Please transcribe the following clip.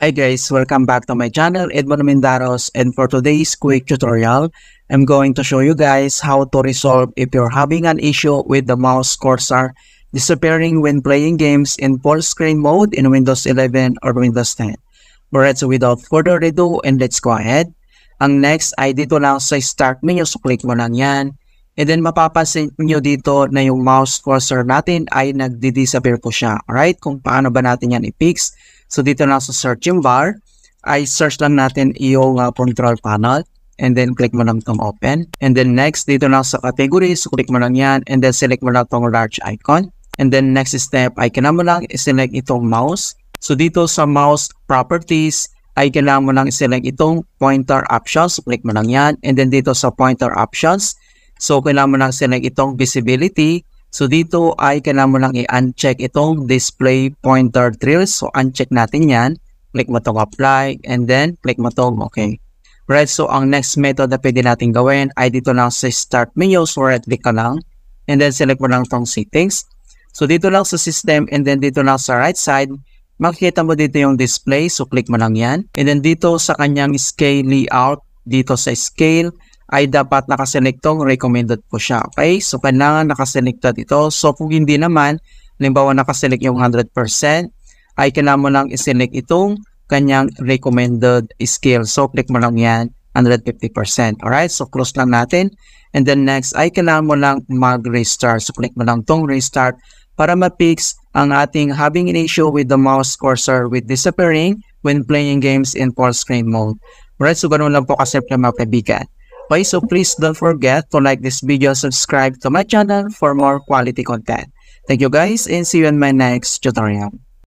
Hi guys, welcome back to my channel, Edmond Mendaros and for today's quick tutorial, I'm going to show you guys how to resolve if you're having an issue with the mouse cursor disappearing when playing games in full screen mode in Windows 11 or Windows 10. Alright, so without further ado and let's go ahead. Ang next ay dito lang sa start menu, so click mo lang yan. And then mapapansin nyo dito na yung mouse cursor natin ay nagdi-disappear po siya. Alright, kung paano ba natin yan i-fix. So dito na sa searching bar, ay search lang natin yung uh, control panel. And then click mo lang itong open. And then next, dito na sa categories, click mo lang yan. And then select mo lang itong large icon. And then next step ay kailangan mo lang i-select itong mouse. So dito sa mouse properties, ay kailangan mo lang i-select itong pointer options. click mo lang yan. And then dito sa pointer options, So, kailangan mo lang select itong visibility. So, dito ay kailangan mo lang i-uncheck itong display pointer drill. So, uncheck natin yan. Click mo itong apply and then click mo itong okay. Right, so ang next method na pwede natin gawin ay dito lang sa start menu. So, right-click ka lang and then select mo lang itong settings. So, dito lang sa system and then dito lang sa right side, makikita mo dito yung display. So, click mo lang yan. And then dito sa kanyang scale layout, dito sa scale, ay dapat nakaselectong recommended po siya. Okay? So, kailangan nakaselected ito. So, kung hindi naman, halimbawa nakaselect yung 100%, ay kailangan mo lang iselect itong kanyang recommended skill. So, click mo lang yan, 150%. Alright? So, close lang natin. And then next, ay kailangan mo lang mag-restart. So, click mo lang tong restart para ma-fix ang ating having an issue with the mouse cursor with disappearing when playing games in full screen mode. Alright? So, ganun lang po kasimple mga kaibigan. Okay, so please don't forget to like this video subscribe to my channel for more quality content. Thank you guys and see you in my next tutorial.